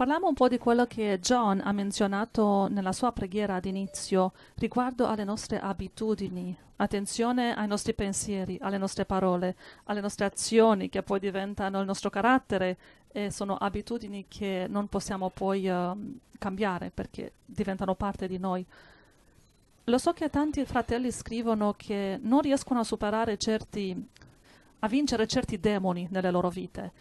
Parliamo un po' di quello che John ha menzionato nella sua preghiera ad inizio riguardo alle nostre abitudini, attenzione ai nostri pensieri, alle nostre parole, alle nostre azioni che poi diventano il nostro carattere e sono abitudini che non possiamo poi uh, cambiare perché diventano parte di noi. Lo so che tanti fratelli scrivono che non riescono a superare certi, a vincere certi demoni nelle loro vite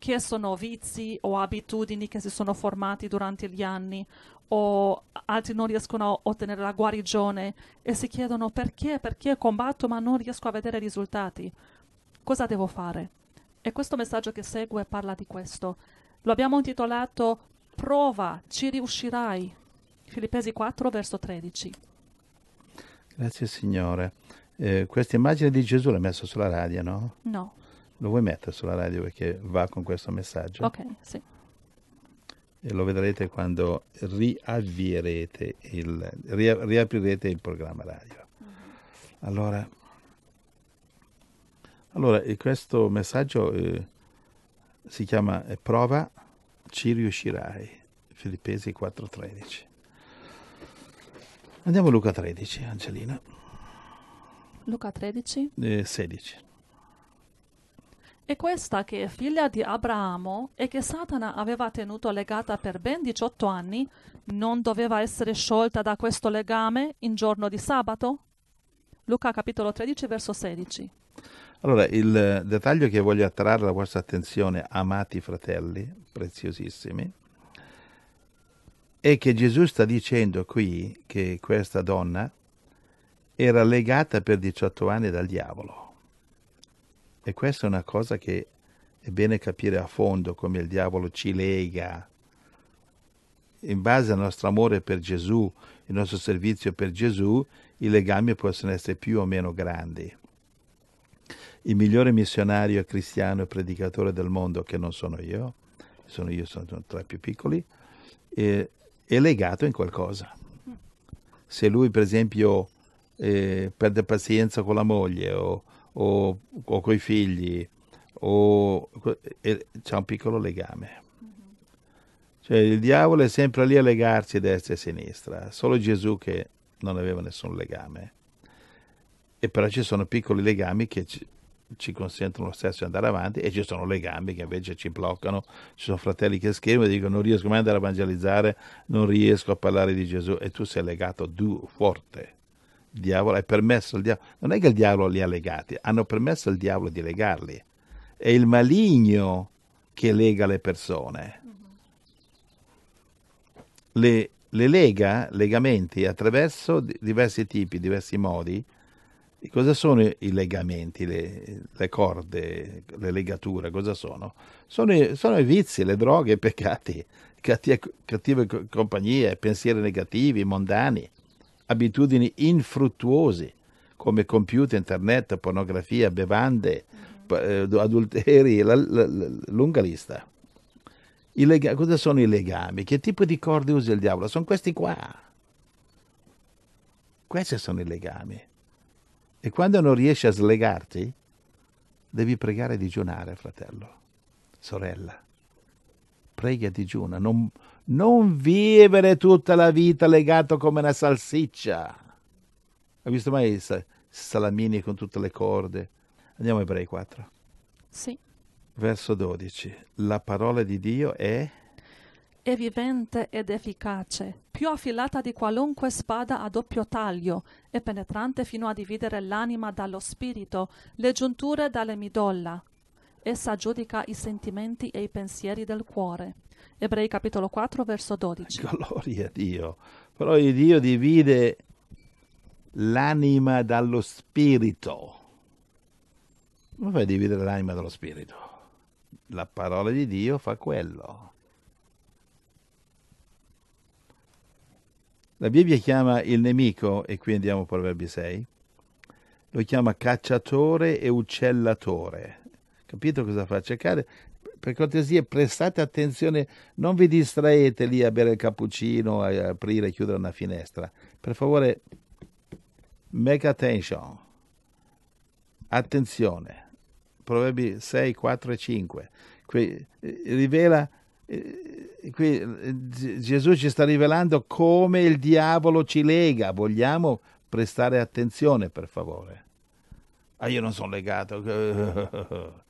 che sono vizi o abitudini che si sono formati durante gli anni o altri non riescono a ottenere la guarigione e si chiedono perché, perché combatto ma non riesco a vedere risultati. Cosa devo fare? E questo messaggio che segue parla di questo. Lo abbiamo intitolato Prova, ci riuscirai. Filippesi 4, verso 13. Grazie Signore. Eh, questa immagine di Gesù l'ha messa sulla radio, no? No. Lo vuoi mettere sulla radio perché va con questo messaggio? Ok, sì. E lo vedrete quando riavvierete il, ria, riaprirete il programma radio. Mm-hmm. Allora, allora questo messaggio eh, si chiama Prova, ci riuscirai, Filippesi 4.13. Andiamo a Luca 13, Angelina. Luca 13? Eh, 16. È questa che è figlia di Abramo e che Satana aveva tenuto legata per ben 18 anni, non doveva essere sciolta da questo legame in giorno di sabato? Luca capitolo 13 verso 16. Allora, il dettaglio che voglio attrarre la vostra attenzione, amati fratelli, preziosissimi, è che Gesù sta dicendo qui che questa donna era legata per 18 anni dal diavolo. E questa è una cosa che è bene capire a fondo come il diavolo ci lega. In base al nostro amore per Gesù, il nostro servizio per Gesù, i legami possono essere più o meno grandi. Il migliore missionario cristiano e predicatore del mondo, che non sono io, sono io, sono tra i più piccoli, è, è legato in qualcosa. Se lui, per esempio, eh, perde pazienza con la moglie o o, o coi figli, o, e c'è un piccolo legame. Mm-hmm. Cioè il diavolo è sempre lì a legarsi destra e sinistra, solo Gesù che non aveva nessun legame. E però ci sono piccoli legami che ci, ci consentono lo stesso di andare avanti e ci sono legami che invece ci bloccano, ci sono fratelli che scrivono e dicono non riesco mai ad andare a evangelizzare, non riesco a parlare di Gesù e tu sei legato du, forte diavolo, hai permesso al diavolo, non è che il diavolo li ha legati, hanno permesso al diavolo di legarli. È il maligno che lega le persone. Le, le lega, legamenti, attraverso diversi tipi, diversi modi. E cosa sono i legamenti, le, le, corde, le legature? Cosa sono? Sono, sono i vizi, le droghe, i peccati, cattive, cattive compagnie, pensieri negativi, mondani abitudini infruttuose come computer, internet, pornografia, bevande, mhm. eh, adulteri, la, la, la, lunga lista. I Lega- cosa sono i legami? Che tipo di corde usa il diavolo? Sono questi qua. Questi sono i legami. E quando non riesci a slegarti, devi pregare e digiunare, fratello, sorella. Prega e digiuna, non, non vivere tutta la vita legato come una salsiccia. Hai visto mai i salamini con tutte le corde? Andiamo a Ebrei 4. Sì. Verso 12. La parola di Dio è... È vivente ed efficace, più affilata di qualunque spada a doppio taglio, e penetrante fino a dividere l'anima dallo spirito, le giunture dalle midolla. Essa giudica i sentimenti e i pensieri del cuore. Ebrei capitolo 4 verso 12. Gloria a Dio. Però Dio divide l'anima dallo spirito. Come fai a dividere l'anima dallo spirito? La parola di Dio fa quello. La Bibbia chiama il nemico, e qui andiamo a Proverbi 6, lo chiama cacciatore e uccellatore. Capito cosa fa? Cercare per cortesia prestate attenzione, non vi distraete lì a bere il cappuccino, a aprire e chiudere una finestra. Per favore, make attention. Attenzione. Proverbi 6, 4 e 5. Qui eh, rivela eh, qui eh, Gesù ci sta rivelando come il diavolo ci lega. Vogliamo prestare attenzione, per favore. Ah, io non sono legato.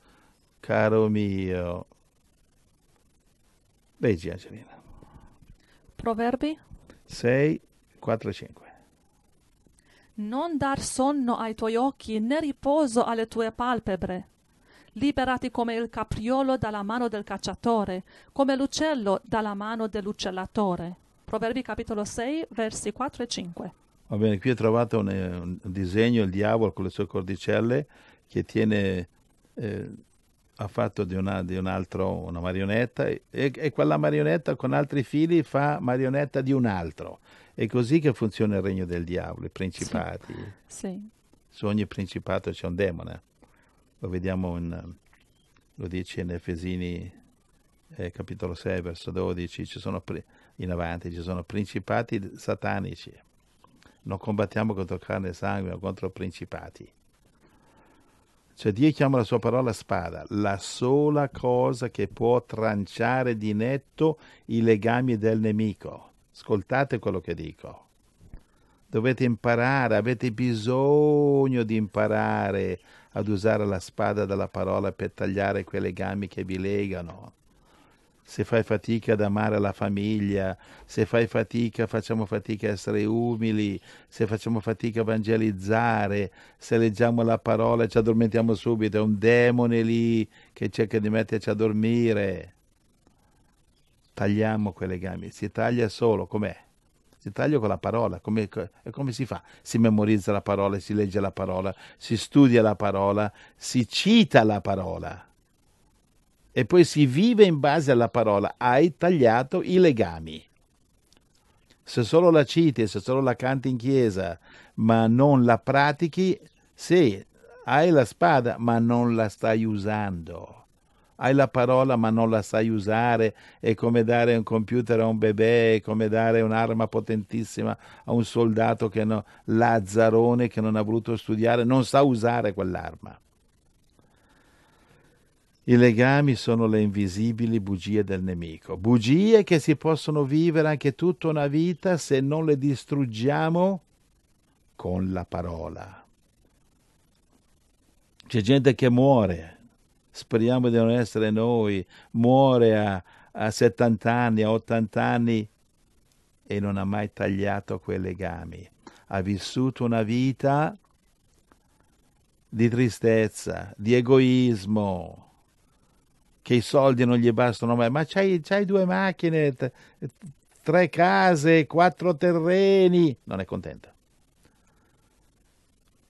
Caro mio. Leggi Angelina. Proverbi 6, 4 e 5. Non dar sonno ai tuoi occhi né riposo alle tue palpebre. Liberati come il capriolo dalla mano del cacciatore, come l'uccello dalla mano dell'uccellatore. Proverbi capitolo 6, versi 4 e 5. Va bene, qui ho trovato un, eh, un disegno, il diavolo con le sue cordicelle, che tiene eh, ha fatto di, una, di un altro una marionetta e, e quella marionetta con altri fili fa marionetta di un altro. È così che funziona il regno del diavolo, i principati. Sì. sì. Su ogni principato c'è un demone. Lo vediamo in, lo dice in Efesini eh, capitolo 6 verso 12, ci sono, in avanti ci sono principati satanici. Non combattiamo contro carne e sangue, ma contro principati. Cioè Dio chiama la sua parola spada, la sola cosa che può tranciare di netto i legami del nemico. Ascoltate quello che dico. Dovete imparare, avete bisogno di imparare ad usare la spada della parola per tagliare quei legami che vi legano se fai fatica ad amare la famiglia, se fai fatica, facciamo fatica a essere umili, se facciamo fatica a evangelizzare, se leggiamo la parola e ci addormentiamo subito, è un demone lì che cerca di metterci a dormire. Tagliamo quei legami, si taglia solo, com'è? Si taglia con la parola, come, come si fa? Si memorizza la parola, si legge la parola, si studia la parola, si cita la parola e poi si vive in base alla parola hai tagliato i legami. Se solo la citi, se solo la canti in chiesa, ma non la pratichi, sì, hai la spada, ma non la stai usando. Hai la parola ma non la sai usare, è come dare un computer a un bebè, è come dare un'arma potentissima a un soldato che no, lazzarone che non ha voluto studiare, non sa usare quell'arma. I legami sono le invisibili bugie del nemico, bugie che si possono vivere anche tutta una vita se non le distruggiamo con la parola. C'è gente che muore, speriamo di non essere noi, muore a, a 70 anni, a 80 anni e non ha mai tagliato quei legami. Ha vissuto una vita di tristezza, di egoismo, che i soldi non gli bastano mai, ma c'hai, c'hai due macchine, t- tre case, quattro terreni, non è contenta.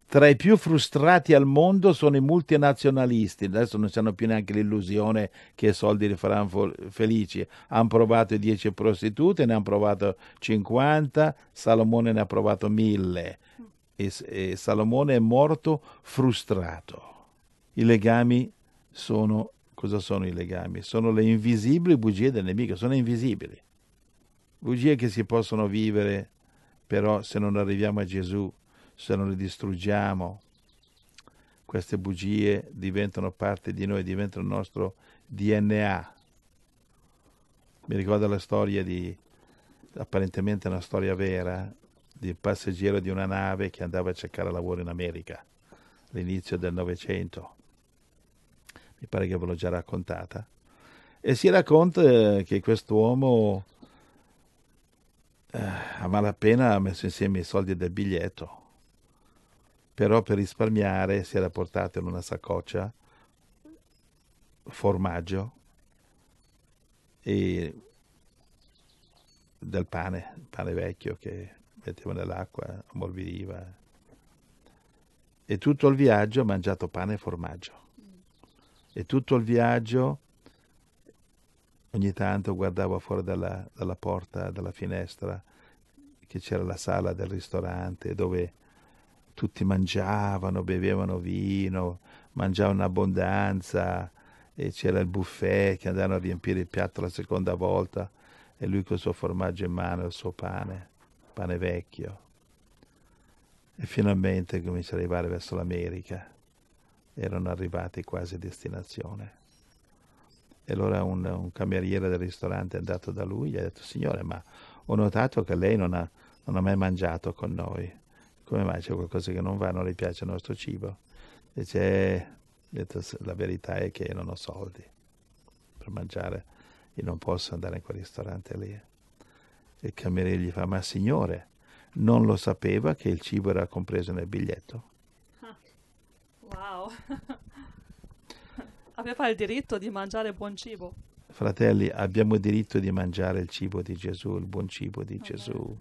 Tra i più frustrati al mondo sono i multinazionalisti, adesso non hanno più neanche l'illusione che i soldi li faranno felici. Hanno provato 10 prostitute, ne hanno provato 50, Salomone ne ha provato 1000 e, e Salomone è morto frustrato. I legami sono Cosa sono i legami? Sono le invisibili bugie del nemico, sono invisibili. Bugie che si possono vivere, però se non arriviamo a Gesù, se non le distruggiamo, queste bugie diventano parte di noi, diventano il nostro DNA. Mi ricordo la storia di, apparentemente una storia vera, di un passeggero di una nave che andava a cercare lavoro in America, all'inizio del Novecento mi pare che ve l'ho già raccontata, e si racconta eh, che quest'uomo eh, a malapena ha messo insieme i soldi del biglietto, però per risparmiare si era portato in una saccoccia formaggio e del pane, pane vecchio che metteva nell'acqua, ammorbiriva. E tutto il viaggio ha mangiato pane e formaggio e tutto il viaggio ogni tanto guardavo fuori dalla, dalla porta, dalla finestra, che c'era la sala del ristorante dove tutti mangiavano, bevevano vino, mangiavano in abbondanza e c'era il buffet che andavano a riempire il piatto la seconda volta e lui col suo formaggio in mano, il suo pane, pane vecchio. E finalmente comincia ad arrivare verso l'America erano arrivati quasi a destinazione. E allora un, un cameriere del ristorante è andato da lui e gli ha detto, signore, ma ho notato che lei non ha, non ha mai mangiato con noi. Come mai c'è qualcosa che non va, non le piace il nostro cibo? E Dice, eh, la verità è che non ho soldi per mangiare e non posso andare in quel ristorante lì. Il cameriere gli fa, ma signore, non lo sapeva che il cibo era compreso nel biglietto? Wow. Aveva il diritto di mangiare buon cibo. Fratelli, abbiamo diritto di mangiare il cibo di Gesù, il buon cibo di Gesù.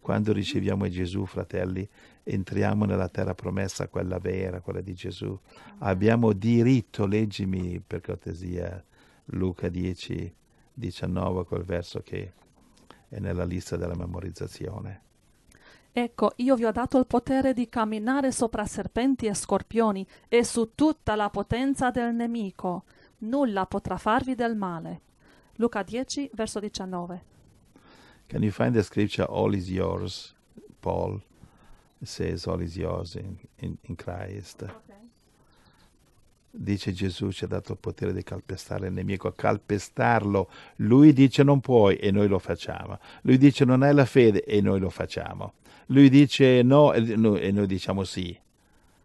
Quando riceviamo Gesù, fratelli, entriamo nella terra promessa, quella vera, quella di Gesù. Abbiamo diritto, leggimi per cortesia Luca 10, 19, quel verso che è nella lista della memorizzazione. Ecco, io vi ho dato il potere di camminare sopra serpenti e scorpioni e su tutta la potenza del nemico. Nulla potrà farvi del male. Luca 10, verso 19. Can you find the scripture all is yours? Paul says all is yours in, in, in Christ. Okay. Dice Gesù ci ha dato il potere di calpestare il nemico, calpestarlo. Lui dice non puoi e noi lo facciamo. Lui dice non hai la fede e noi lo facciamo. Lui dice no e noi, e noi diciamo sì.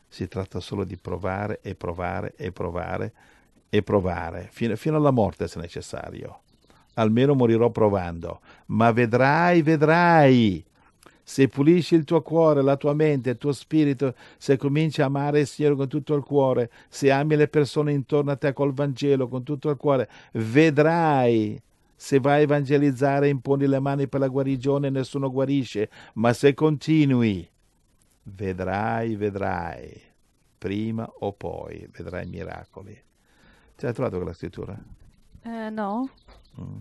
Si tratta solo di provare e provare e provare e provare, fino, fino alla morte se necessario. Almeno morirò provando, ma vedrai, vedrai se pulisci il tuo cuore, la tua mente, il tuo spirito, se cominci a amare il Signore con tutto il cuore, se ami le persone intorno a te col Vangelo con tutto il cuore, vedrai se vai a evangelizzare e imponi le mani per la guarigione nessuno guarisce, ma se continui, vedrai, vedrai, prima o poi vedrai miracoli. Ti hai trovato quella scrittura? Eh, no. Mm.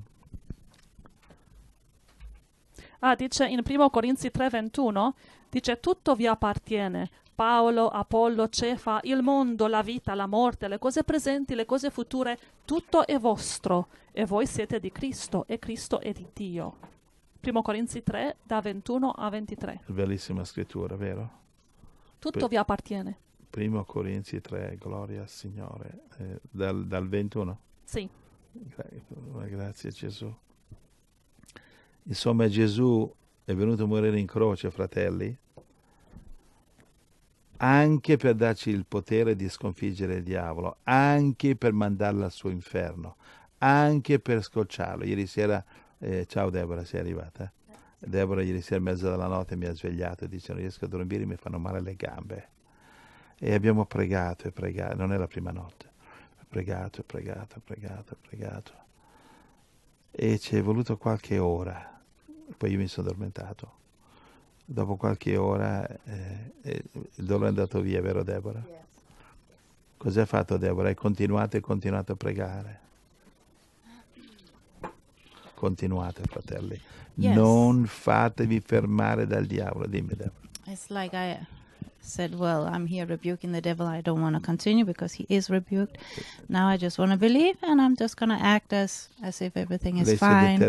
Ah, dice in 1 Corinzi 3:21, dice tutto vi appartiene, Paolo, Apollo, Cefa, il mondo, la vita, la morte, le cose presenti, le cose future, tutto è vostro e voi siete di Cristo e Cristo è di Dio. Primo Corinzi 3, da 21 a 23. Bellissima scrittura, vero? Tutto P- vi appartiene. Primo Corinzi 3, gloria al Signore, eh, dal, dal 21. Sì. Gra- grazie Gesù. Insomma Gesù è venuto a morire in croce, fratelli, anche per darci il potere di sconfiggere il diavolo, anche per mandarlo al suo inferno, anche per scocciarlo. Ieri sera, eh, ciao Deborah, sei arrivata? Deborah ieri sera a mezzo della notte mi ha svegliato e dice non riesco a dormire, mi fanno male le gambe. E abbiamo pregato e pregato, non è la prima notte, pregato, e pregato, pregato, pregato. E ci è voluto qualche ora, poi io mi sono addormentato dopo qualche ora eh, eh il dolore è andato via, vero Deborah? Cos'è fatto Deborah? Hai continuato e continuato a pregare. Continuate, fratelli. Yes. Non fatevi fermare dal diavolo, dimmi Deborah. It's like I said, well, I'm here rebuking the devil. I don't want to continue because he is rebuked. Now I just want to believe and I'm just going to act as, as if everything is Lei fine.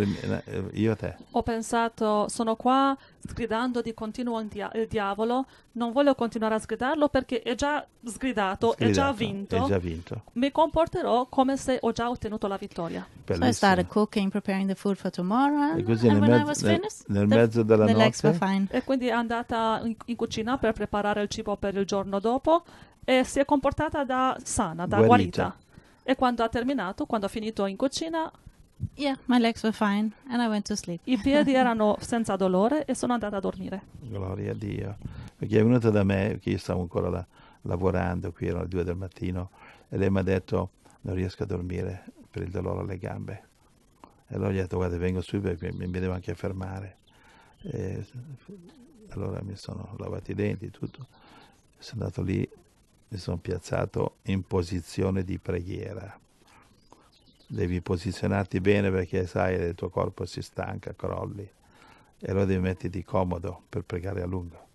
Eh, io te. Ho pensato, sono qua sgridando di continuo il, diavolo, non voglio continuare a sgridarlo perché è già sgridato, sgridato è, già vinto, è già vinto. Mi comporterò come se ho già ottenuto la vittoria. Bellissimo. So I started cooking, preparing the food for tomorrow. E così nel, mezzo, finished, nel, nel mezzo, della notte. E quindi è andata in, in, cucina per preparare il cibo per il giorno dopo e si è comportata da sana, da guarita. guarita. E quando ha terminato, quando ha finito in cucina, Yeah, my legs were fine and I went to sleep. I piedi erano senza dolore e sono andata a dormire. Gloria a Dio. Perché è venuta da me, perché io stavo ancora là, lavorando, qui erano le due del mattino, e lei mi ha detto non riesco a dormire per il dolore alle gambe. E allora gli ho detto guarda vengo su perché mi, mi devo anche fermare. E allora mi sono lavato i denti, tutto. Sono andato lì, mi sono piazzato in posizione di preghiera devi posizionarti bene perché sai il tuo corpo si stanca, crolli e allora devi metterti comodo per pregare a lungo.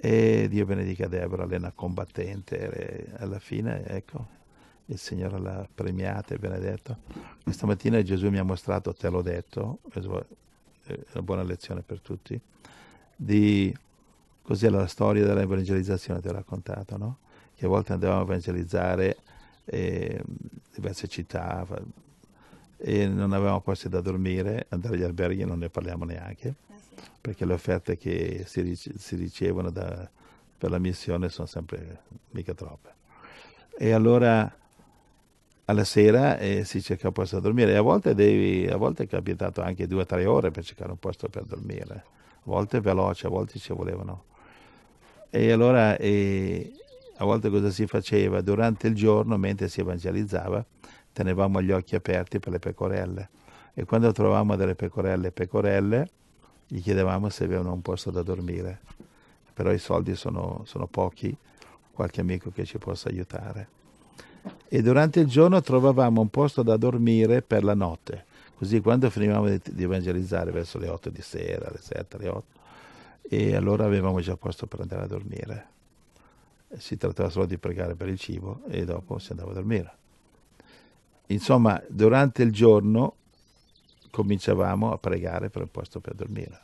E Dio benedica Deborah, lei è una combattente, alla fine ecco, il Signore l'ha premiata e benedetto. Questa mattina Gesù mi ha mostrato, te l'ho detto, è una buona lezione per tutti, di così è la storia dell'evangelizzazione, ti ho raccontato, no? Che a volte andavamo a evangelizzare e diverse città e non avevamo posti da dormire, andare agli alberghi non ne parliamo neanche, ah, perché le offerte che si, si ricevono da, per la missione sono sempre mica troppe. E allora alla sera eh, si cerca un posto da dormire e a volte, devi, a volte è capitato anche due o tre ore per cercare un posto per dormire, a volte veloce, a volte ci volevano. E allora... Eh, a volte cosa si faceva? Durante il giorno, mentre si evangelizzava, tenevamo gli occhi aperti per le pecorelle e quando trovavamo delle pecorelle pecorelle gli chiedevamo se avevano un posto da dormire. Però i soldi sono, sono pochi, qualche amico che ci possa aiutare. E durante il giorno trovavamo un posto da dormire per la notte. Così quando finivamo di, di evangelizzare verso le 8 di sera, alle 7, alle 8, e allora avevamo già posto per andare a dormire si trattava solo di pregare per il cibo e dopo si andava a dormire. Insomma, durante il giorno cominciavamo a pregare per un posto per dormire.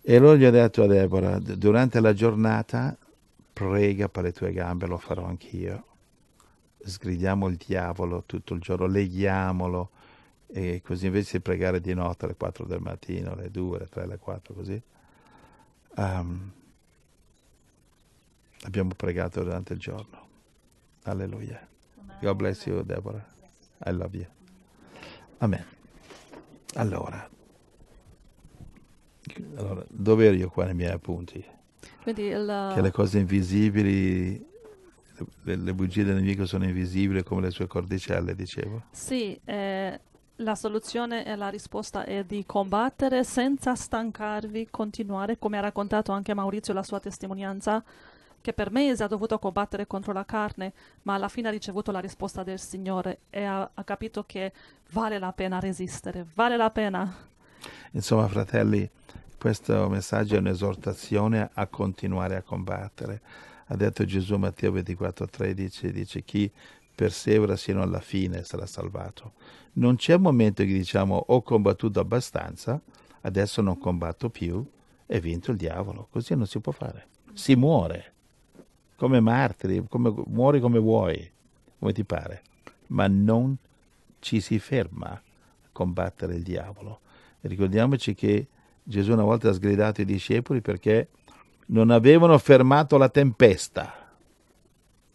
E allora gli ho detto a Deborah, durante la giornata prega per le tue gambe, lo farò anch'io. Sgridiamo il diavolo tutto il giorno, leghiamolo, e così invece di pregare di notte alle 4 del mattino, alle 2, alle 3, alle 4, così. Um, Abbiamo pregato durante il giorno. Alleluia. God bless you, Deborah. I love you. Amen. Allora, allora dove ero io qua nei miei appunti? Quindi il... Che le cose invisibili le, le, bugie del nemico sono invisibili come le sue cordicelle, dicevo? Sì, eh, la soluzione e la risposta è di combattere senza stancarvi, continuare, come ha raccontato anche Maurizio la sua testimonianza, che per mesi ha dovuto combattere contro la carne, ma alla fine ha ricevuto la risposta del Signore e ha, ha capito che vale la pena resistere, vale la pena. Insomma, fratelli, questo messaggio è un'esortazione a continuare a combattere. Ha detto Gesù Matteo 24:13, dice chi persevera sino alla fine sarà salvato. Non c'è un momento che diciamo ho combattuto abbastanza, adesso non combatto più, e vinto il diavolo. Così non si può fare. Si muore come martiri, come, muori come vuoi, come ti pare, ma non ci si ferma a combattere il diavolo. Ricordiamoci che Gesù una volta ha sgridato i discepoli perché non avevano fermato la tempesta.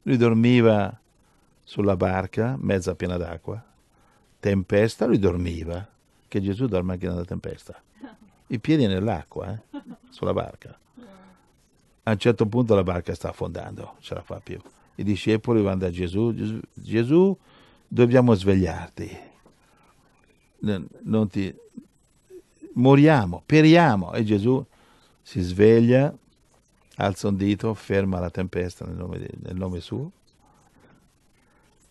Lui dormiva sulla barca, mezza piena d'acqua, tempesta, lui dormiva, che Gesù dorme anche nella tempesta, i piedi nell'acqua, eh, sulla barca. A un certo punto la barca sta affondando, non ce la fa più. I discepoli vanno da Gesù, Gesù, dobbiamo svegliarti, non ti... moriamo, periamo. E Gesù si sveglia, alza un dito, ferma la tempesta nel nome, nel nome suo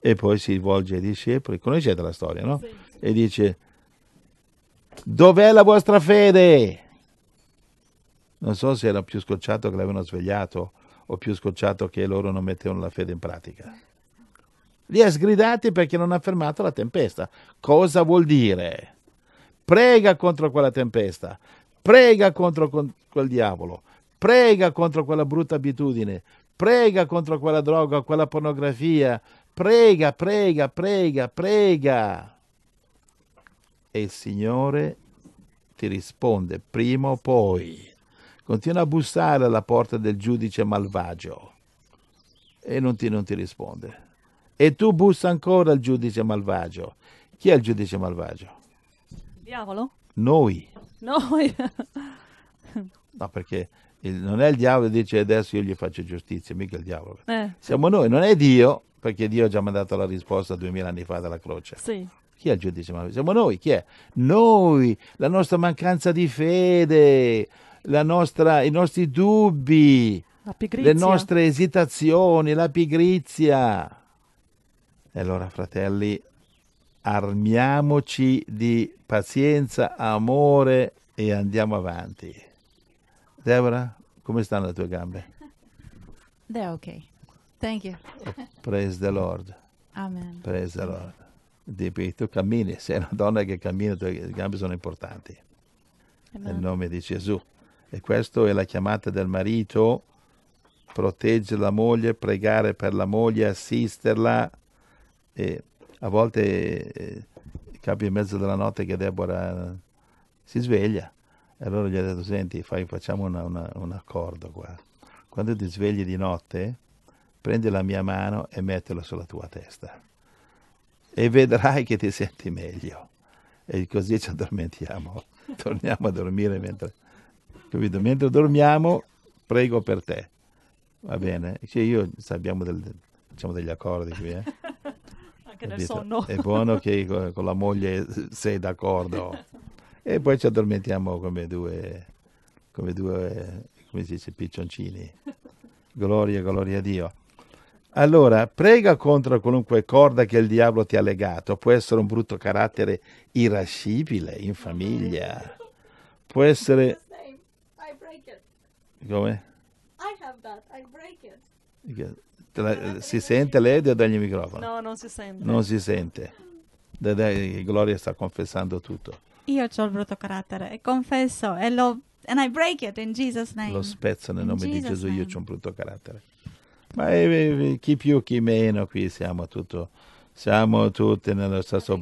e poi si rivolge ai discepoli, conoscete la storia, no? E dice, dov'è la vostra fede? Non so se era più scocciato che l'avevano svegliato o più scocciato che loro non mettevano la fede in pratica. Li ha sgridati perché non ha fermato la tempesta. Cosa vuol dire? Prega contro quella tempesta, prega contro quel diavolo, prega contro quella brutta abitudine, prega contro quella droga, quella pornografia, prega, prega, prega, prega. E il Signore ti risponde prima o poi. Continua a bussare alla porta del giudice malvagio e non ti, non ti risponde. E tu bussa ancora al giudice malvagio. Chi è il giudice malvagio? Il diavolo? Noi. Noi. no, perché il, non è il diavolo che dice adesso io gli faccio giustizia, mica il diavolo. Eh. Siamo noi, non è Dio, perché Dio ha già mandato la risposta duemila anni fa dalla croce. Sì. Chi è il giudice malvagio? Siamo noi, chi è? Noi, la nostra mancanza di fede, nostra, i nostri dubbi, le nostre esitazioni, la pigrizia. E allora, fratelli, armiamoci di pazienza, amore e andiamo avanti. Deborah, come stanno le tue gambe? They're okay. Thank you. Praise the Lord. Amen. Praise the Lord. Dipi, tu cammini, sei una donna che cammina, le tue gambe sono importanti. Amen. Nel nome di Gesù. E questa è la chiamata del marito, proteggere la moglie, pregare per la moglie, assisterla. E a volte eh, capita in mezzo alla notte che Deborah eh, si sveglia. E allora gli ha detto, senti, fai, facciamo una, una, un accordo qua. Quando ti svegli di notte, prendi la mia mano e mettila sulla tua testa. E vedrai che ti senti meglio. E così ci addormentiamo. Torniamo a dormire mentre capito? Mentre dormiamo prego per te, va bene? Cioè io abbiamo del, diciamo degli accordi qui, eh? Anche nel sonno. È buono che con, la moglie sei d'accordo. e poi ci addormentiamo come due, come due, come si dice, piccioncini. Gloria, gloria a Dio. Allora, prega contro qualunque corda che il diavolo ti ha legato. Può essere un brutto carattere irascibile in famiglia, può essere break it. Come? I have that, I break it. si sente lei o dagli microfono? No, non si sente. Non si sente. Da, da, Gloria sta confessando tutto. Io ho il brutto carattere e confesso e lo and I break it in Jesus name. Lo spezzo nel in nome Jesus di Gesù, name. io ho un brutto carattere. Ma eh, eh, chi più chi meno qui siamo tutto siamo tutti nello stesso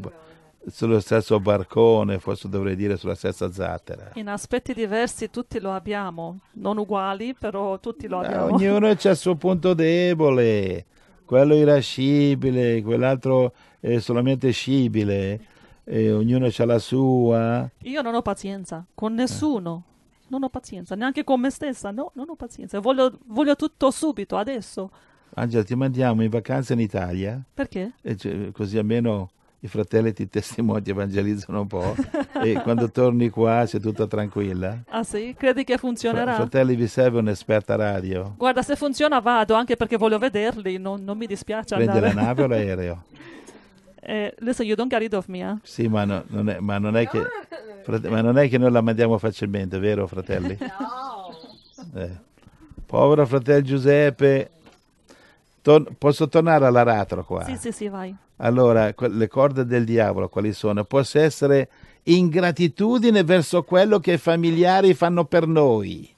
sullo stesso barcone, forse dovrei dire sulla stessa zattera. In aspetti diversi tutti lo abbiamo, non uguali, però tutti lo abbiamo. Ma ognuno ha il suo punto debole, quello irascibile, quell'altro è solamente scibile, e ognuno ha la sua. Io non ho pazienza con eh. nessuno. Non ho pazienza, neanche con me stessa, no, non ho pazienza, voglio, voglio tutto subito, adesso. Angela, ti mandiamo in vacanza in Italia? Perché? Cioè, così almeno i fratelli ti testimoniano, ti evangelizzano un po' e quando torni qua c'è tutta tranquilla. Ah sì? Credi che funzionerà? Fra- fratelli vi serve un'esperta radio. Guarda, se funziona vado, anche perché voglio vederli, non, non mi dispiace Prendi andare. la nave o l'aereo? Eh, listen, you don't get rid of me, eh? Sì, ma, no, non, è, ma, non, è che, frate- ma non è che noi la mandiamo facilmente, vero fratelli? No! Eh. Povero fratello Giuseppe, Tor- posso tornare all'aratro qua? Sì, sì, sì, vai. Allora, le corde del diavolo quali sono? Posso essere ingratitudine verso quello che i familiari fanno per noi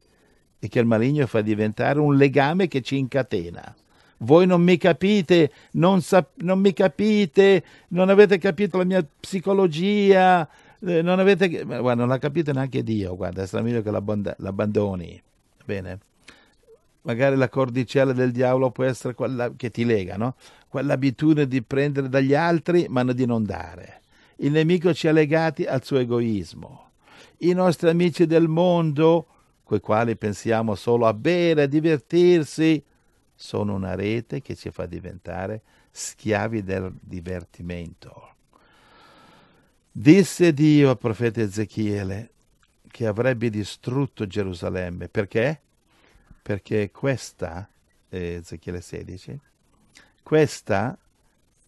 e che il maligno fa diventare un legame che ci incatena. Voi non mi capite, non, sap- non mi capite, non avete capito la mia psicologia, eh, non avete... Guarda, non la capite neanche Dio, guarda, è meglio che l'abbandoni. Bene? magari la cordicella del diavolo può essere quella che ti lega, no? quell'abitudine di prendere dagli altri ma di non dare. Il nemico ci ha legati al suo egoismo. I nostri amici del mondo, coi quali pensiamo solo a bere, a divertirsi, sono una rete che ci fa diventare schiavi del divertimento. Disse Dio al profeta Ezechiele che avrebbe distrutto Gerusalemme perché? perché questa, eh, Ezechiele 16, questa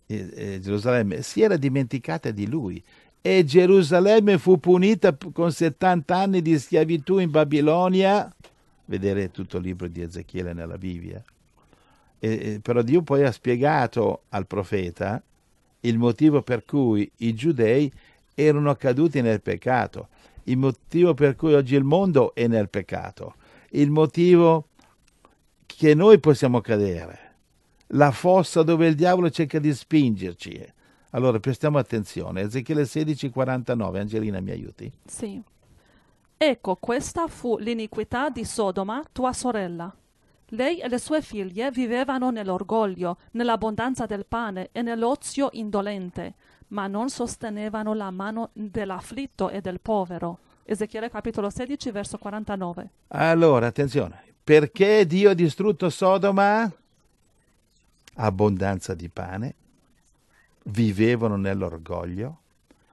eh, eh, Gerusalemme si era dimenticata di lui e Gerusalemme fu punita con 70 anni di schiavitù in Babilonia. Vedere tutto il libro di Ezechiele nella Bibbia. E, però Dio poi ha spiegato al profeta il motivo per cui i giudei erano caduti nel peccato, il motivo per cui oggi il mondo è nel peccato, il motivo che noi possiamo cadere, la fossa dove il diavolo cerca di spingerci. Allora, prestiamo attenzione. Ezechiele 16,49. Angelina, mi aiuti? Sì. Ecco, questa fu l'iniquità di Sodoma, tua sorella. Lei e le sue figlie vivevano nell'orgoglio, nell'abbondanza del pane e nell'ozio indolente, ma non sostenevano la mano dell'afflitto e del povero. Ezechiele capitolo 16, verso 49. Allora, attenzione, perché Dio ha distrutto Sodoma? Abbondanza di pane. Vivevano nell'orgoglio,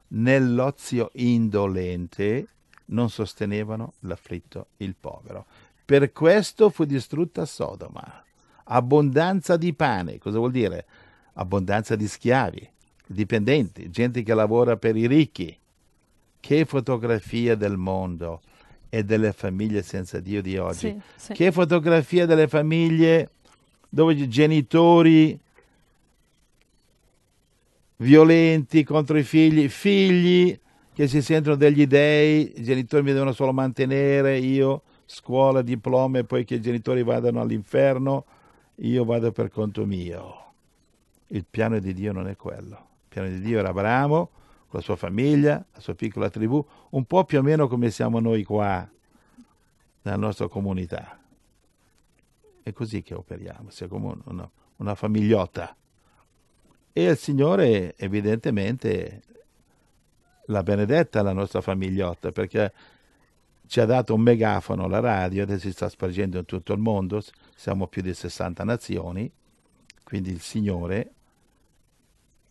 nell'ozio indolente, non sostenevano l'afflitto, il povero. Per questo fu distrutta Sodoma. Abbondanza di pane, cosa vuol dire? Abbondanza di schiavi, dipendenti, gente che lavora per i ricchi. Che fotografia del mondo! e delle famiglie senza Dio di oggi. Sì, sì. Che fotografia delle famiglie dove i genitori violenti contro i figli, figli che si sentono degli dei, i genitori mi devono solo mantenere, io scuola, diploma e poi che i genitori vadano all'inferno, io vado per conto mio. Il piano di Dio non è quello. Il piano di Dio era Abramo, con la sua famiglia, la sua piccola tribù, un po' più o meno come siamo noi qua nella nostra comunità. È così che operiamo, siamo una, una famigliotta. E il Signore evidentemente l'ha benedetta la nostra famigliotta perché ci ha dato un megafono, la radio, adesso si sta spargendo in tutto il mondo, siamo più di 60 nazioni, quindi il Signore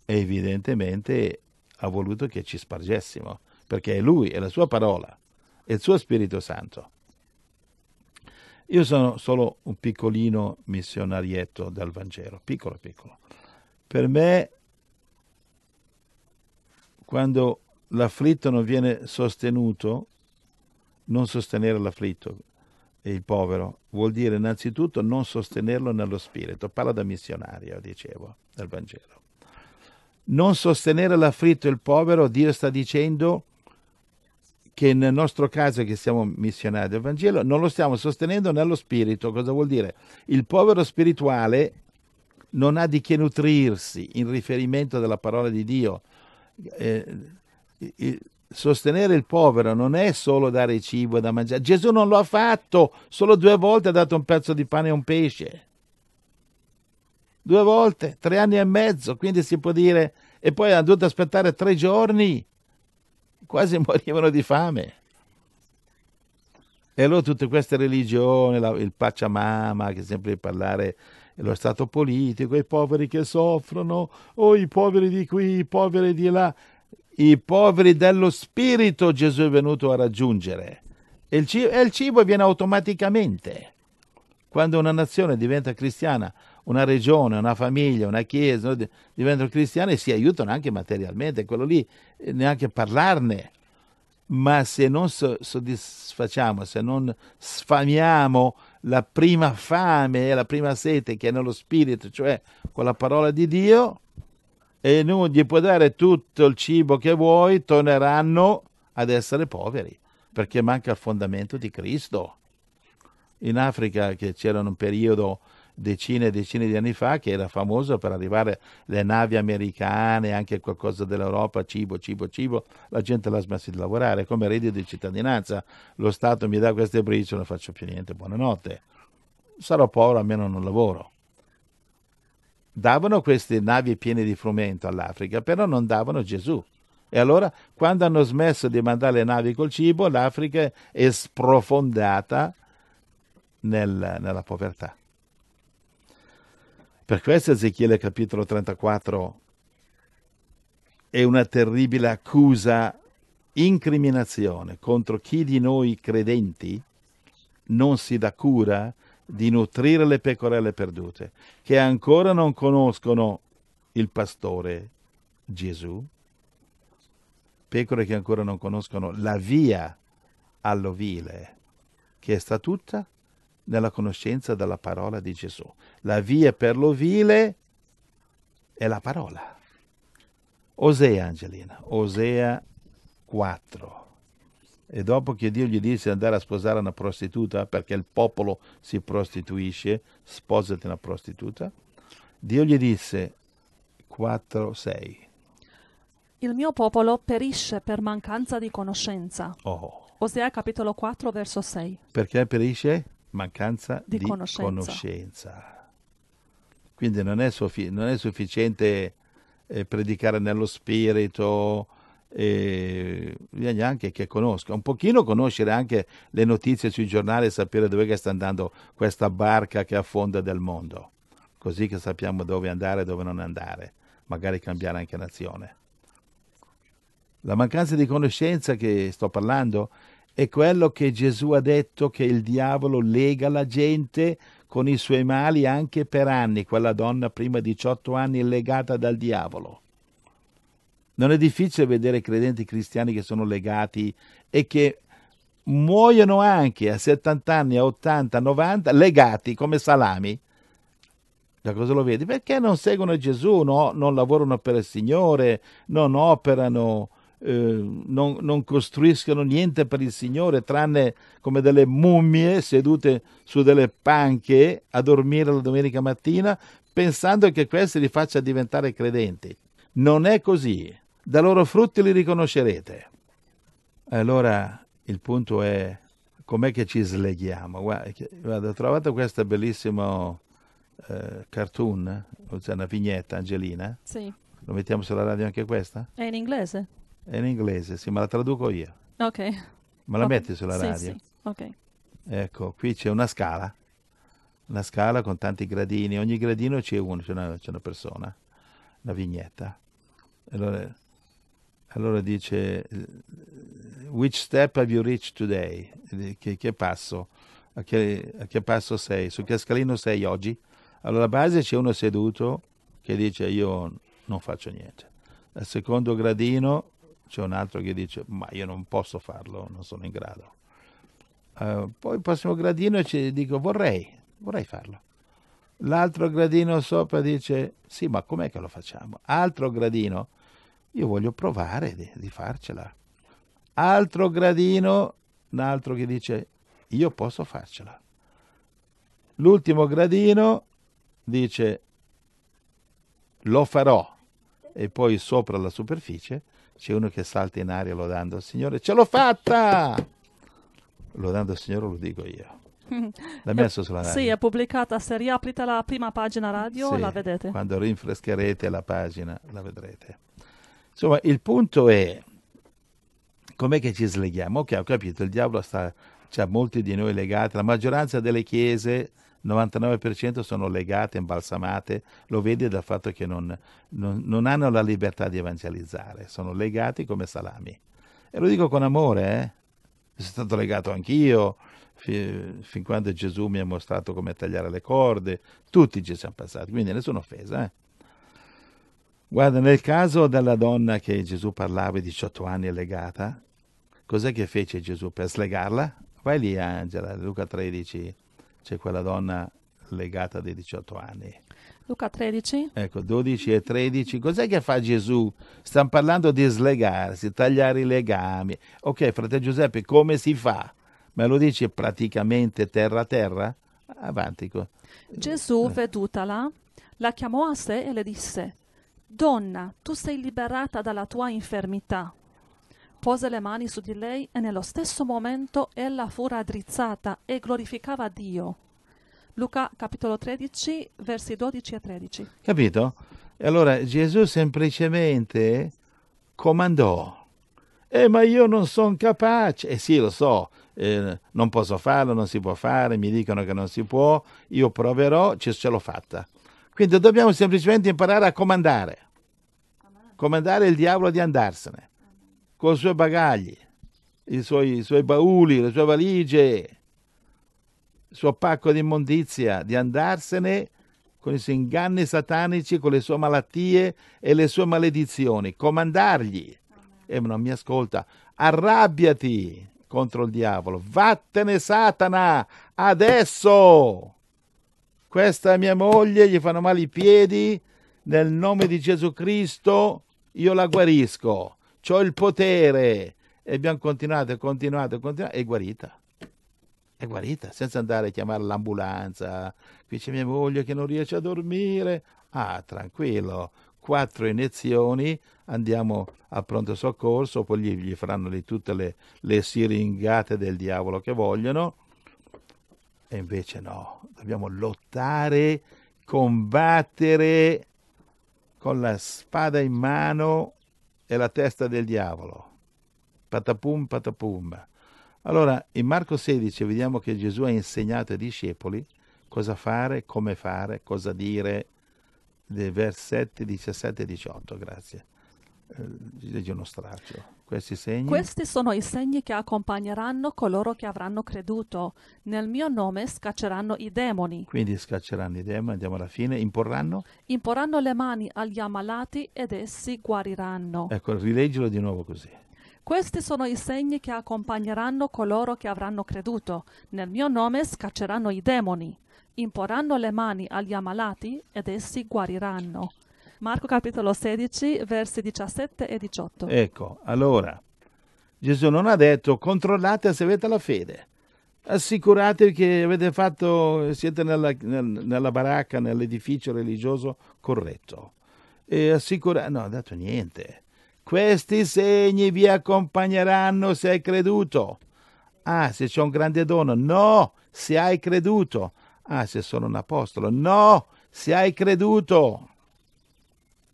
evidentemente ha voluto che ci spargessimo perché è Lui, è la Sua parola, è il Suo Spirito Santo. Io sono solo un piccolino missionarietto del Vangelo, piccolo piccolo. Per me, quando l'afflitto non viene sostenuto, non sostenere l'afflitto e il povero vuol dire innanzitutto non sostenerlo nello spirito. Parla da missionario, dicevo, del Vangelo. Non sostenere l'afflitto e il povero, Dio sta dicendo, che nel nostro caso che siamo missionari del Vangelo non lo stiamo sostenendo nello spirito. Cosa vuol dire? Il povero spirituale non ha di che nutrirsi in riferimento alla parola di Dio. Eh, sostenere il povero non è solo dare cibo da mangiare. Gesù non lo ha fatto, solo due volte ha dato un pezzo di pane e un pesce. Due volte, tre anni e mezzo, quindi si può dire, e poi ha dovuto aspettare tre giorni quasi morivano di fame. E allora tutte queste religioni, il Pacciamama, che sempre parlare lo stato politico, i poveri che soffrono, o oh, i poveri di qui, i poveri di là, i poveri dello spirito Gesù è venuto a raggiungere. E il cibo, e il cibo viene automaticamente. Quando una nazione diventa cristiana una regione, una famiglia, una chiesa diventano cristiani e si aiutano anche materialmente, quello lì eh, neanche parlarne. Ma se non soddisfacciamo, se non sfamiamo la prima fame e la prima sete che è nello spirito, cioè con la parola di Dio, e non gli puoi dare tutto il cibo che vuoi, torneranno ad essere poveri, perché manca il fondamento di Cristo. In Africa, che c'era un periodo decine e decine di anni fa, che era famoso per arrivare le navi americane, anche qualcosa dell'Europa, cibo, cibo, cibo, la gente l'ha smessa di lavorare, come reddito di cittadinanza, lo Stato mi dà queste briciole, non faccio più niente, buonanotte, sarò povero almeno non lavoro. Davano queste navi piene di frumento all'Africa, però non davano Gesù. E allora, quando hanno smesso di mandare le navi col cibo, l'Africa è sprofondata nel, nella povertà. Per questo Ezechiele capitolo 34 è una terribile accusa, incriminazione contro chi di noi credenti non si dà cura di nutrire le pecorelle perdute, che ancora non conoscono il pastore Gesù, pecore che ancora non conoscono la via all'ovile, che sta tutta nella conoscenza della parola di Gesù. La via per l'ovile è la parola. Osea, Angelina, Osea 4. E dopo che Dio gli disse di andare a sposare una prostituta, perché il popolo si prostituisce, sposati una prostituta, Dio gli disse 4, 6. Il mio popolo perisce per mancanza di conoscenza. Oh. Osea capitolo 4 verso 6. Perché perisce? mancanza di, di conoscenza. conoscenza. Quindi non è, suffi- non è sufficiente eh, predicare nello spirito, eh, bisogna anche che conosca, un pochino conoscere anche le notizie sui giornali e sapere dove sta andando questa barca che affonda del mondo, così che sappiamo dove andare e dove non andare, magari cambiare anche nazione. La mancanza di conoscenza che sto parlando è quello che Gesù ha detto che il diavolo lega la gente con i suoi mali anche per anni, quella donna prima di 18 anni legata dal diavolo. Non è difficile vedere credenti cristiani che sono legati e che muoiono anche a 70 anni, a 80, 90, legati come salami. Da cosa lo vedi? Perché non seguono Gesù, no? non lavorano per il Signore, non operano eh, non, non, costruiscono niente per il Signore tranne come delle mummie sedute su delle panche a dormire la domenica mattina pensando che questo li faccia diventare credenti. Non è così. Da loro frutti li riconoscerete. Allora il punto è com'è che ci sleghiamo. Guarda, ho trovato questo bellissimo eh, cartoon, cioè una vignetta, Angelina. Sì. Lo mettiamo sulla radio anche questa? È in inglese. È in inglese, sì, ma la traduco io. Ok. Ma la okay. metti sulla radio? Sì, sì. ok. Ecco, qui c'è una scala, una scala con tanti gradini, ogni gradino c'è uno, c'è una, c'è una persona, una vignetta. Allora, allora, dice, which step have you reached today? Che, che passo? A che, a che passo sei? Su che scalino sei oggi? Allora alla base c'è uno seduto che dice io non faccio niente. Al secondo gradino c'è un altro che dice ma io non posso farlo, non sono in grado. Uh, poi il prossimo gradino ci dico vorrei, vorrei farlo. L'altro gradino sopra dice sì ma com'è che lo facciamo? Altro gradino, io voglio provare di, di farcela. Altro gradino, un altro che dice io posso farcela. L'ultimo gradino dice lo farò e poi sopra la superficie c'è uno che salta in aria lodando il Signore, ce l'ho fatta! Lodando il Signore lo dico io. L'ha eh, messo sulla radio. Sì, è pubblicata, se riaprite la prima pagina radio sì, la vedete. Quando rinfrescherete la pagina la vedrete. Insomma, il punto è, com'è che ci sleghiamo? Ok, ho capito, il diavolo sta, c'ha molti di noi legati, la maggioranza delle chiese 99% sono legate, imbalsamate, lo vedi dal fatto che non, non, non, hanno la libertà di evangelizzare, sono legati come salami. E lo dico con amore, eh? sono stato legato anch'io, fi, fin quando Gesù mi ha mostrato come tagliare le corde, tutti ci siamo passati, quindi nessuna offesa. Eh? Guarda, nel caso della donna che Gesù parlava, 18 anni è legata, cos'è che fece Gesù per slegarla? Vai lì Angela, Luca 13, c'è quella donna legata dai 18 anni. Luca 13. Ecco, 12 e 13. Cos'è che fa Gesù? Stiamo parlando di slegarsi, tagliare i legami. Ok, fratello Giuseppe, come si fa? Me lo dice praticamente terra a terra? Avanti. Gesù, eh. vedutala, la chiamò a sé e le disse, Donna, tu sei liberata dalla tua infermità pose le mani su di lei e nello stesso momento ella fu raddrizzata e glorificava Dio. Luca capitolo 13, versi 12 e 13. Capito? E allora Gesù semplicemente comandò. Eh, ma io non sono capace. Eh sì, lo so, eh, non posso farlo, non si può fare, mi dicono che non si può, io proverò, ce, ce l'ho fatta. Quindi dobbiamo semplicemente imparare a comandare. Comandare il diavolo di andarsene con i suoi bagagli, i suoi, i suoi bauli, le sue valigie, il suo pacco di immondizia, di andarsene con i suoi inganni satanici, con le sue malattie e le sue maledizioni, comandargli. E eh, non mi ascolta, arrabbiati contro il diavolo, vattene Satana, adesso! Questa è mia moglie, gli fanno male i piedi, nel nome di Gesù Cristo io la guarisco ho il potere. E abbiamo continuato, e continuato, e continuato, è guarita. È guarita, senza andare a chiamare l'ambulanza. Qui c'è mia moglie che non riesce a dormire. Ah, tranquillo, quattro iniezioni, andiamo a pronto soccorso, poi gli, gli faranno lì tutte le, le siringate del diavolo che vogliono. E invece no, dobbiamo lottare, combattere con la spada in mano è la testa del diavolo. Patapum patapum. Allora, in Marco 16 vediamo che Gesù ha insegnato ai discepoli cosa fare, come fare, cosa dire, dei versetti 17 e 18. Grazie. Eh, di uno straccio. Questi segni? Questi sono i segni che accompagneranno coloro che avranno creduto. Nel mio nome scacceranno i demoni. Quindi scacceranno i demoni, andiamo alla fine, imporranno? Imporranno le mani agli ammalati ed essi guariranno. Ecco, rileggilo di nuovo così. Questi sono i segni che accompagneranno coloro che avranno creduto. Nel mio nome scacceranno i demoni. Imporranno le mani agli ammalati ed essi guariranno. Marco capitolo 16, versi 17 e 18. Ecco, allora, Gesù non ha detto controllate se avete la fede, assicuratevi che avete fatto, siete nella, nella baracca, nell'edificio religioso corretto. E assicurate, no, ha detto niente. Questi segni vi accompagneranno se hai creduto. Ah, se c'è un grande dono, no, se hai creduto. Ah, se sono un apostolo, no, se hai creduto.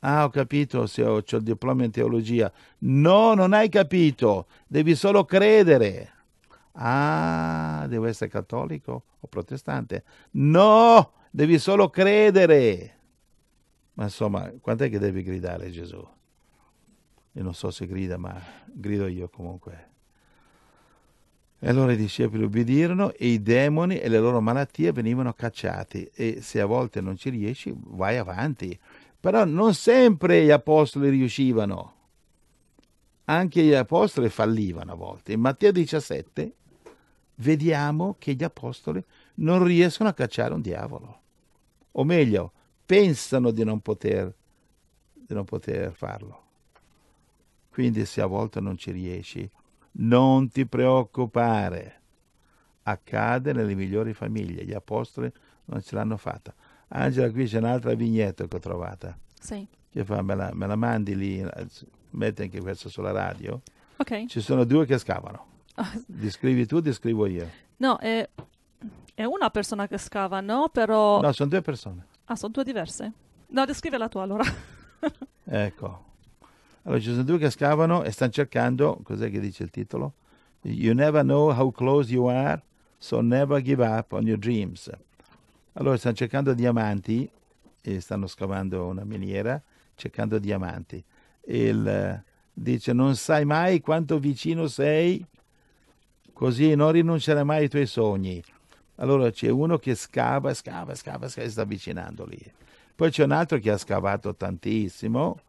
Ah, ho capito, se ho, ho il diploma in teologia. No, non hai capito, devi solo credere. Ah, devo essere cattolico o protestante? No, devi solo credere. Ma insomma, quant'è che devi gridare Gesù? Io non so se grida, ma grido io comunque. E allora i discepoli ubbidirono e i demoni e le loro malattie venivano cacciati. E se a volte non ci riesci, vai avanti. Però non sempre gli apostoli riuscivano, anche gli apostoli fallivano a volte. In Matteo 17 vediamo che gli apostoli non riescono a cacciare un diavolo, o meglio, pensano di non poter, di non poter farlo. Quindi se a volte non ci riesci, non ti preoccupare. Accade nelle migliori famiglie, gli apostoli non ce l'hanno fatta. Angela qui c'è un'altra vignetta che ho trovata. Sì. Che fa, me la, me la mandi lì, metti anche questa sulla radio. Ok. Ci sono due che scavano. Descrivi ah. tu, descrivo io. No, è, è una persona che scava, no? Però... No, sono due persone. Ah, sono due diverse. No, la tua allora. ecco. Allora ci sono due che scavano e stanno cercando, cos'è che dice il titolo? You never know how close you are, so never give up on your dreams. Allora stanno cercando diamanti, e stanno scavando una miniera cercando diamanti. Il, dice non sai mai quanto vicino sei, così non rinuncerai mai ai tuoi sogni. Allora c'è uno che scava, scava, scava, scava e sta avvicinando lì. Poi c'è un altro che ha scavato tantissimo,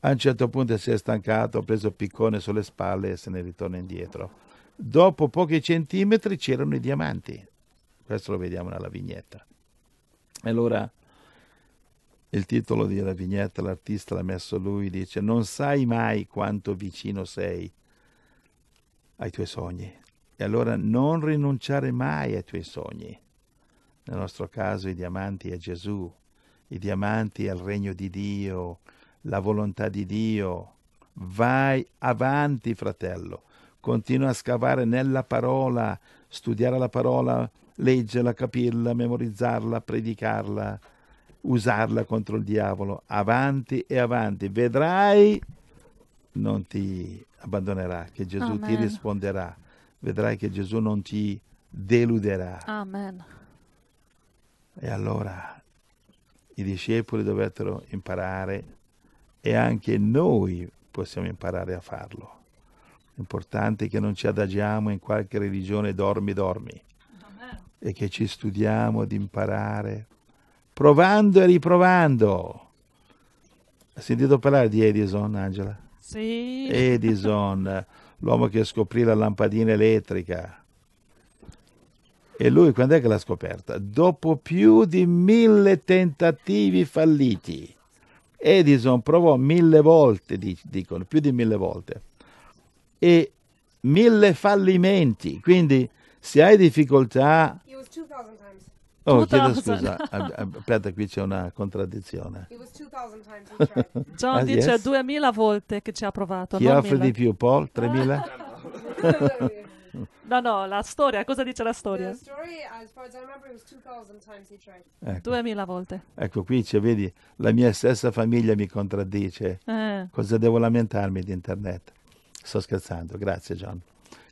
a un certo punto si è stancato, ha preso il piccone sulle spalle e se ne ritorna indietro. Dopo pochi centimetri c'erano i diamanti. Questo lo vediamo nella vignetta. allora il titolo della vignetta, l'artista l'ha messo lui, dice non sai mai quanto vicino sei ai tuoi sogni. E allora non rinunciare mai ai tuoi sogni. Nel nostro caso i diamanti è Gesù, i diamanti è il regno di Dio, la volontà di Dio. Vai avanti, fratello. Continua a scavare nella parola, studiare la parola, leggerla, capirla, memorizzarla, predicarla, usarla contro il diavolo. Avanti e avanti. Vedrai, non ti abbandonerà, che Gesù Amen. ti risponderà. Vedrai che Gesù non ti deluderà. Amen. E allora i discepoli dovettero imparare e anche noi possiamo imparare a farlo. L'importante è che non ci adagiamo in qualche religione dormi dormi e che ci studiamo ad imparare, provando e riprovando. Hai sentito parlare di Edison, Angela? Sì. Edison, l'uomo che scoprì la lampadina elettrica. E lui quando è che l'ha scoperta? Dopo più di mille tentativi falliti. Edison provò mille volte, dicono, più di mille volte. E mille fallimenti. Quindi se hai difficoltà was 2000 Oh, chiedo scusa, aspetta, qui c'è una contraddizione. John ah, dice yes? 2000 volte che ci ha provato. Chi offre 1000. di più, Paul? 3000? Ah. no, no, la storia, cosa dice la storia? Story, remember, 2000, ecco. 2000 volte. Ecco, qui c'è, vedi, la mia stessa famiglia mi contraddice. Eh. Cosa devo lamentarmi di internet? Sto scherzando, grazie John.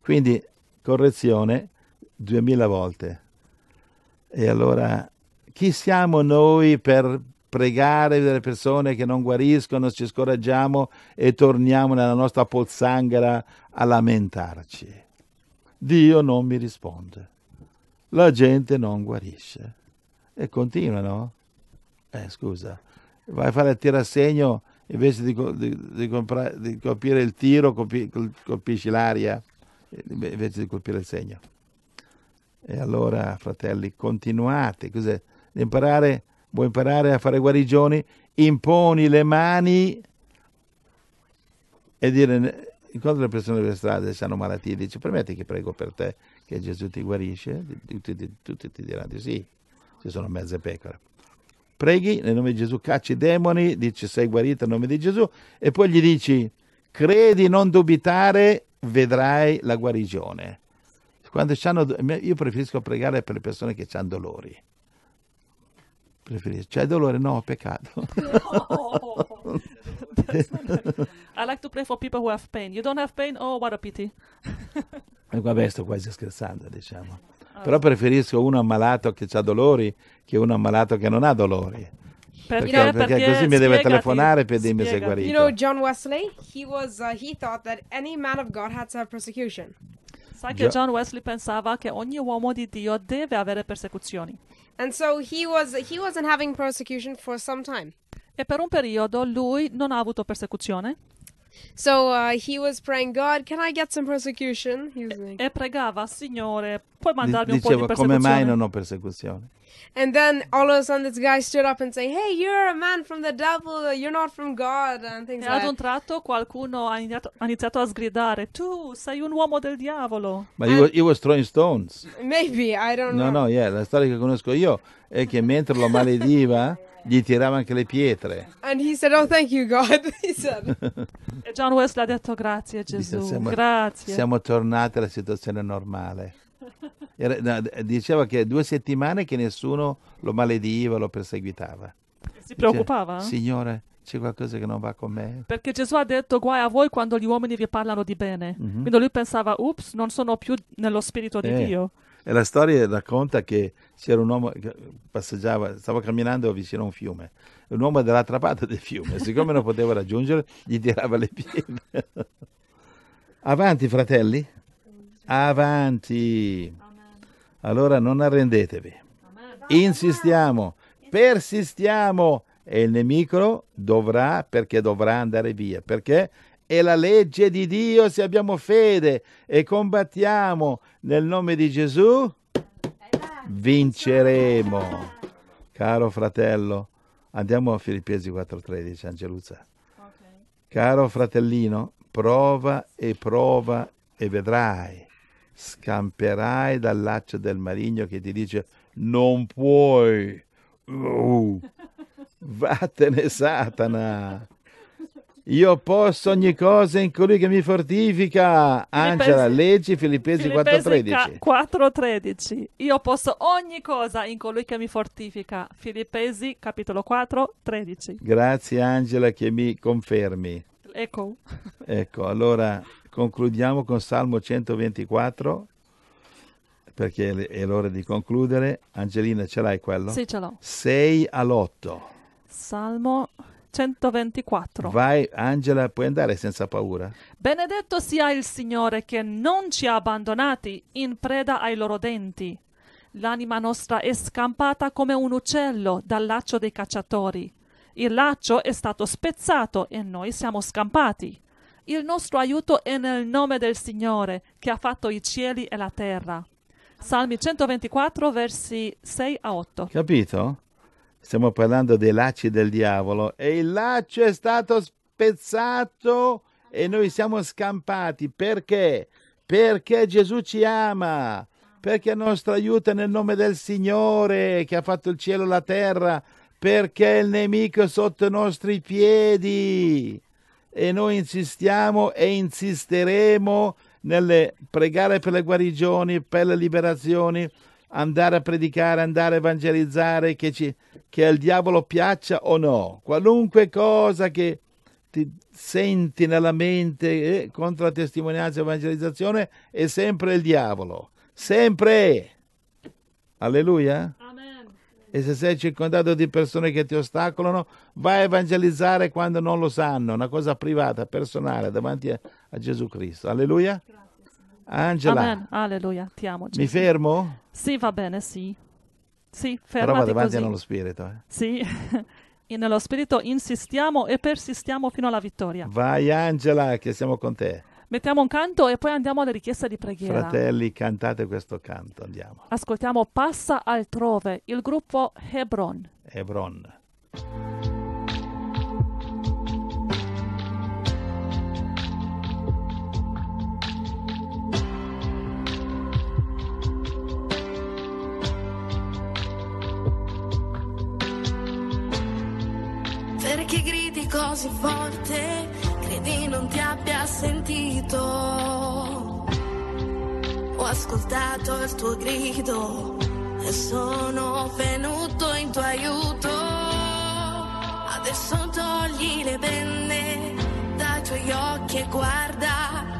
Quindi, correzione 2000 volte. E allora chi siamo noi per pregare delle persone che non guariscono, ci scoraggiamo e torniamo nella nostra pozzanghera a lamentarci? Dio non mi risponde, la gente non guarisce e continuano. Eh, scusa, vai a fare il tiro a segno invece di, di, di, compra, di colpire il tiro, colpi, colpisci l'aria eh, invece di colpire il segno. E allora, fratelli, continuate. Cos'è? Imparare, vuoi imparare a fare guarigioni? Imponi le mani e dire, incontro le persone per strada se hanno malattie, dici, permetti che prego per te, che Gesù ti guarisce, tutti, tutti, ti diranno di sì, ci sono mezze pecore. Preghi nel nome di Gesù, cacci i demoni, dici sei guarito nel nome di Gesù e poi gli dici, credi non dubitare, vedrai la guarigione. Quando hanno, io preferisco pregare per le persone che hanno dolori. Preferisco. C'è dolore? No, peccato. No. I like to pray for people who have pain. You don't have pain? Oh, what a pity. Eh, vabbè, sto quasi scherzando, diciamo. Ah, Però preferisco uno ammalato che ha dolori che uno ammalato che non ha dolori. Perché, perché, perché così mi deve telefonare per dirmi se è guarito. You know, John Wesley, he was, uh, he thought that any man of God had to have persecution. Sai che John Wesley pensava che ogni uomo di Dio deve avere persecuzioni. And so he was he wasn't having persecution for some time. E per un periodo lui non ha avuto persecuzione. So uh, he was praying, God, can I get some persecution? e pregava, Signore, puoi mandarmi un po' di persecuzione? come mai non ho persecuzione? And then all of a sudden this guy stood up and said, hey, you're a man from the devil, you're not from God, and things like that. ad un tratto qualcuno ha iniziato, a sgridare, tu sei un uomo del diavolo. Ma io he was throwing stones. Maybe, I don't no, know. No, no, yeah, la storia che conosco io è che mentre lo malediva... Gli tirava anche le pietre. And he said, oh thank you God, he said. E John Wesley ha detto grazie Gesù, siamo, grazie. Siamo tornati alla situazione normale. Era, no, diceva che due settimane che nessuno lo malediva, lo perseguitava. Si preoccupava? Dice, Signore, c'è qualcosa che non va con me. Perché Gesù ha detto guai a voi quando gli uomini vi parlano di bene. Mm-hmm. Quindi lui pensava, ups, non sono più nello spirito eh. di Dio. E la storia racconta che c'era un uomo che passeggiava, stava camminando vicino a un fiume. Un uomo dall'altra parte del fiume, siccome non poteva raggiungere, gli tirava le pietre. Avanti, fratelli. Avanti. Allora non arrendetevi. Insistiamo, persistiamo e il nemico dovrà, perché dovrà andare via. Perché? è la legge di Dio se abbiamo fede e combattiamo nel nome di Gesù, vinceremo. Caro fratello, andiamo a Filippesi 4.13, Angeluzza. Caro fratellino, prova e prova e vedrai. Scamperai dal laccio del marigno che ti dice non puoi. Uh, vattene Satana. Io posso ogni cosa in colui che mi fortifica. Angela, Filippesi, leggi Filippesi, Filippesi 4.13. 4.13. Io posso ogni cosa in colui che mi fortifica. Filippesi capitolo 4.13. Grazie Angela che mi confermi. Ecco. ecco, allora concludiamo con Salmo 124 perché è l'ora di concludere. Angelina, ce l'hai quello? Sì, ce l'ho. 6 all'otto. Salmo 124. Vai Angela, puoi andare senza paura. Benedetto sia il Signore che non ci ha abbandonati in preda ai loro denti. L'anima nostra è scampata come un uccello dal laccio dei cacciatori. Il laccio è stato spezzato e noi siamo scampati. Il nostro aiuto è nel nome del Signore che ha fatto i cieli e la terra. Salmi 124, versi 6 a 8. Capito? Stiamo parlando dei lacci del diavolo e il laccio è stato spezzato e noi siamo scampati. Perché? Perché Gesù ci ama, perché il nostro aiuto è nel nome del Signore che ha fatto il cielo e la terra, perché il nemico è sotto i nostri piedi. E noi insistiamo e insisteremo nelle pregare per le guarigioni, per le liberazioni, andare a predicare, andare a evangelizzare, che, ci, che al diavolo piaccia o no, qualunque cosa che ti senti nella mente eh, contro la testimonianza e evangelizzazione è sempre il diavolo, sempre. Alleluia. Amen. E se sei circondato di persone che ti ostacolano, vai a evangelizzare quando non lo sanno, una cosa privata, personale, davanti a, a Gesù Cristo. Alleluia. Grazie. Angela. Amen. Alleluia. Ti amo. Gesù. Mi fermo? Sì, va bene, sì. Sì, fermati Però davanti così. nello spirito. Eh. Sì. E nello spirito insistiamo e persistiamo fino alla vittoria. Vai Angela, che siamo con te. Mettiamo un canto e poi andiamo alla richiesta di preghiera. Fratelli, cantate questo canto, andiamo. Ascoltiamo Passa altrove, il gruppo Hebron. Hebron. così forte, credi non ti abbia sentito. Ho ascoltato il tuo grido e sono venuto in tuo aiuto. Adesso togli le penne dai tuoi occhi e guarda